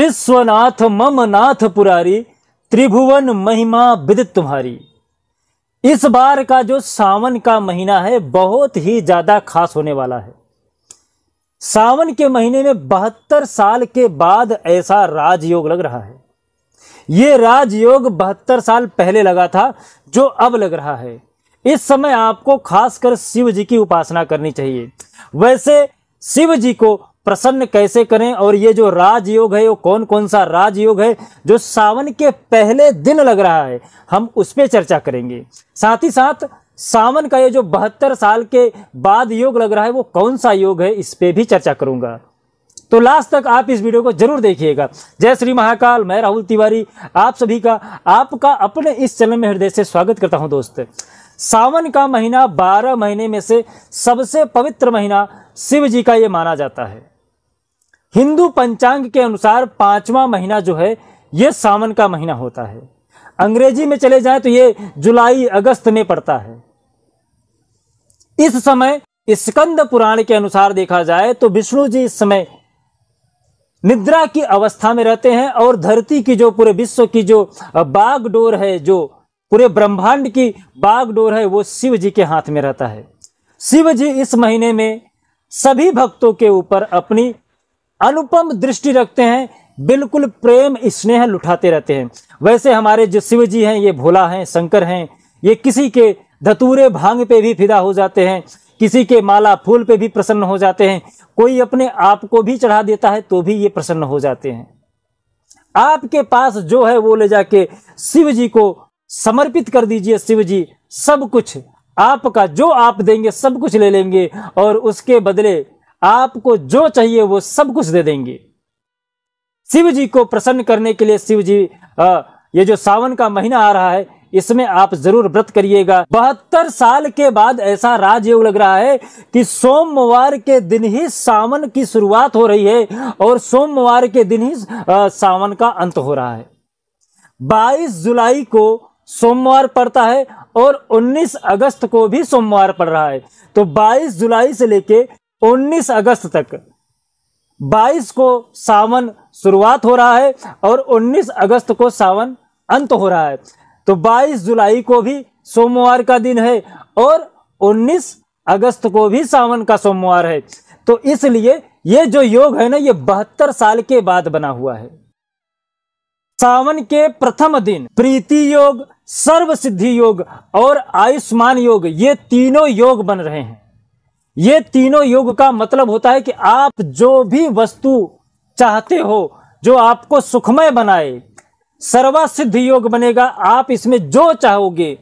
विश्वनाथ मम नाथ पुरारी त्रिभुवन महिमा विदित तुम्हारी इस बार का जो सावन का महीना है बहुत ही ज़्यादा खास होने वाला है सावन के महीने में बहत्तर साल के बाद ऐसा राजयोग लग रहा है ये राजयोग बहत्तर साल पहले लगा था जो अब लग रहा है इस समय आपको खासकर शिव जी की उपासना करनी चाहिए वैसे शिव जी को प्रसन्न कैसे करें और ये जो राजयोग है वो कौन कौन सा राजयोग है जो सावन के पहले दिन लग रहा है हम उस पर चर्चा करेंगे साथ ही साथ सावन का ये जो बहत्तर साल के बाद योग लग रहा है वो कौन सा योग है इस पर भी चर्चा करूंगा तो लास्ट तक आप इस वीडियो को जरूर देखिएगा जय श्री महाकाल मैं राहुल तिवारी आप सभी का आपका अपने इस चैनल में हृदय से स्वागत करता हूं दोस्त सावन का महीना 12 महीने में से सबसे पवित्र महीना शिव जी का ये माना जाता है हिंदू पंचांग के अनुसार पांचवा महीना जो है ये सावन का महीना होता है अंग्रेजी में चले जाएं तो ये जुलाई अगस्त में पड़ता है इस समय स्कंद पुराण के अनुसार देखा जाए तो विष्णु जी इस समय निद्रा की अवस्था में रहते हैं और धरती की जो पूरे विश्व की जो बागडोर है जो पूरे ब्रह्मांड की बागडोर है वो शिव जी के हाथ में रहता है शिव जी इस महीने में सभी भक्तों के ऊपर अपनी अनुपम दृष्टि रखते हैं बिल्कुल प्रेम स्नेह लुठाते रहते हैं वैसे हमारे जो शिव जी हैं ये भोला हैं शंकर हैं ये किसी के धतूरे भांग पे भी फिदा हो जाते हैं किसी के माला फूल पे भी प्रसन्न हो जाते हैं कोई अपने आप को भी चढ़ा देता है तो भी ये प्रसन्न हो जाते हैं आपके पास जो है वो ले जाके शिव जी को समर्पित कर दीजिए शिव जी सब कुछ आपका जो आप देंगे सब कुछ ले लेंगे और उसके बदले आपको जो चाहिए वो सब कुछ दे देंगे शिव जी को प्रसन्न करने के लिए शिव जी आ, ये जो सावन का महीना आ रहा है इसमें आप जरूर व्रत करिएगा बहत्तर साल के बाद ऐसा राजयोग लग रहा है कि सोमवार के दिन ही सावन की शुरुआत हो रही है और सोमवार के दिन ही आ, सावन का अंत हो रहा है 22 जुलाई को सोमवार पड़ता है और 19 अगस्त को भी सोमवार पड़ रहा है तो 22 जुलाई से लेके 19 अगस्त तक 22 को सावन शुरुआत हो रहा है और 19 अगस्त को सावन अंत हो रहा है तो 22 जुलाई को भी सोमवार का दिन है और 19 अगस्त को भी सावन का सोमवार है तो इसलिए ये जो योग है ना ये बहत्तर साल के बाद बना हुआ है सावन के प्रथम दिन प्रीति योग सर्व सिद्धि योग और आयुष्मान योग ये तीनों योग बन रहे हैं ये तीनों योग का मतलब होता है कि आप जो भी वस्तु चाहते हो जो आपको सुखमय बनाए सर्वासिद्ध योग बनेगा आप इसमें जो चाहोगे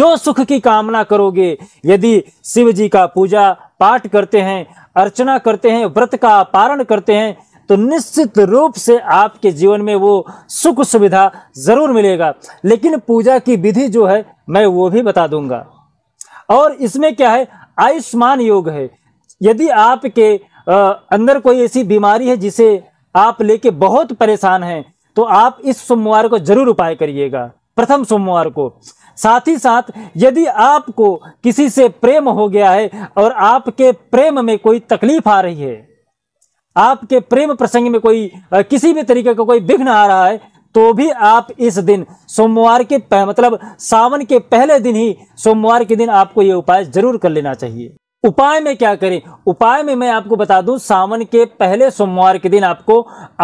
जो सुख की कामना करोगे यदि शिव जी का पूजा पाठ करते हैं अर्चना करते हैं व्रत का पारण करते हैं तो निश्चित रूप से आपके जीवन में वो सुख सुविधा जरूर मिलेगा लेकिन पूजा की विधि जो है मैं वो भी बता दूंगा और इसमें क्या है आयुष्मान योग है यदि आपके अंदर कोई ऐसी बीमारी है जिसे आप लेके बहुत परेशान हैं तो आप इस सोमवार को जरूर उपाय करिएगा प्रथम सोमवार को साथ ही साथ यदि आपको किसी से प्रेम हो गया है और आपके प्रेम में कोई तकलीफ आ रही है आपके प्रेम प्रसंग में कोई किसी भी तरीके का को कोई विघ्न आ रहा है तो भी आप इस दिन सोमवार के मतलब सावन के पहले दिन ही सोमवार के दिन आपको ये उपाय जरूर कर लेना चाहिए उपाय में क्या करें उपाय में मैं आपको बता दूं सावन के पहले सोमवार के दिन आपको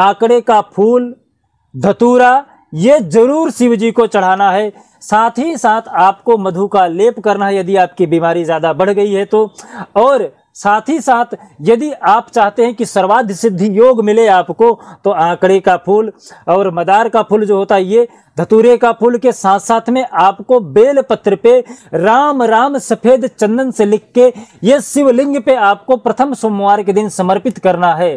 आंकड़े का फूल धतूरा ये जरूर शिव जी को चढ़ाना है साथ ही साथ आपको मधु का लेप करना है यदि आपकी बीमारी ज़्यादा बढ़ गई है तो और साथ ही साथ यदि आप चाहते हैं कि सर्वाध सिद्धि योग मिले आपको तो आंकड़े का फूल और मदार का फूल जो होता है ये धतूरे का फूल के साथ साथ में आपको बेल पत्र पे राम राम सफेद चंदन से लिख के ये शिवलिंग पे आपको प्रथम सोमवार के दिन समर्पित करना है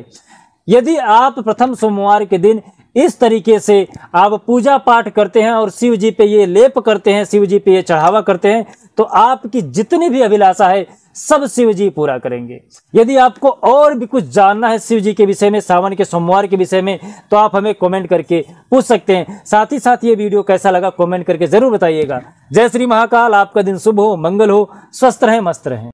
यदि आप प्रथम सोमवार के दिन इस तरीके से आप पूजा पाठ करते हैं और शिव जी पे ये लेप करते हैं शिव जी पे ये चढ़ावा करते हैं तो आपकी जितनी भी अभिलाषा है सब शिव जी पूरा करेंगे यदि आपको और भी कुछ जानना है शिव जी के विषय में सावन के सोमवार के विषय में तो आप हमें कमेंट करके पूछ सकते हैं साथ ही साथ ये वीडियो कैसा लगा कमेंट करके जरूर बताइएगा जय श्री महाकाल आपका दिन शुभ हो मंगल हो स्वस्थ रहें मस्त रहें